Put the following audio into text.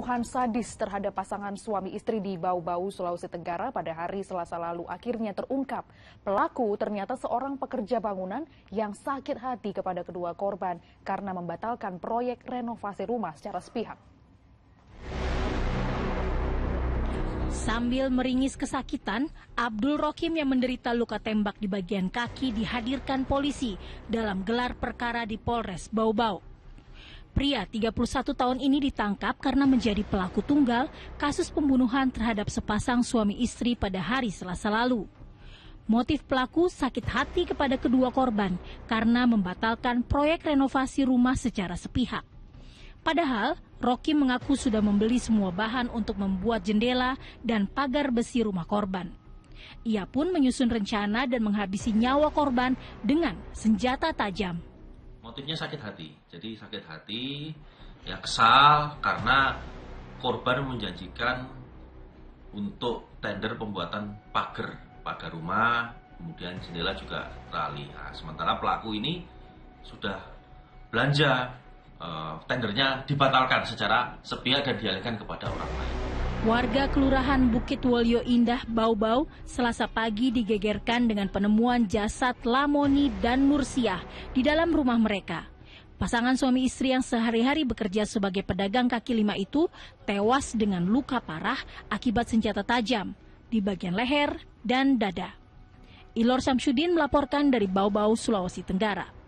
pembunuhan sadis terhadap pasangan suami istri di Bau-Bau, Sulawesi Tenggara pada hari Selasa lalu akhirnya terungkap. Pelaku ternyata seorang pekerja bangunan yang sakit hati kepada kedua korban karena membatalkan proyek renovasi rumah secara sepihak. Sambil meringis kesakitan, Abdul Rokim yang menderita luka tembak di bagian kaki dihadirkan polisi dalam gelar perkara di Polres Bau-Bau. Pria 31 tahun ini ditangkap karena menjadi pelaku tunggal kasus pembunuhan terhadap sepasang suami istri pada hari Selasa lalu. Motif pelaku sakit hati kepada kedua korban karena membatalkan proyek renovasi rumah secara sepihak. Padahal, Rocky mengaku sudah membeli semua bahan untuk membuat jendela dan pagar besi rumah korban. Ia pun menyusun rencana dan menghabisi nyawa korban dengan senjata tajam motifnya sakit hati. Jadi sakit hati, ya kesal karena korban menjanjikan untuk tender pembuatan pagar, pagar rumah, kemudian jendela juga terali. Nah, sementara pelaku ini sudah belanja, eh, tendernya dibatalkan secara sepihak dan dialihkan kepada orang lain. Warga Kelurahan Bukit Wolio Indah Bau-Bau selasa pagi digegerkan dengan penemuan jasad Lamoni dan Mursiah di dalam rumah mereka. Pasangan suami istri yang sehari-hari bekerja sebagai pedagang kaki lima itu tewas dengan luka parah akibat senjata tajam di bagian leher dan dada. Ilor Samsudin melaporkan dari Bau-Bau, Sulawesi Tenggara.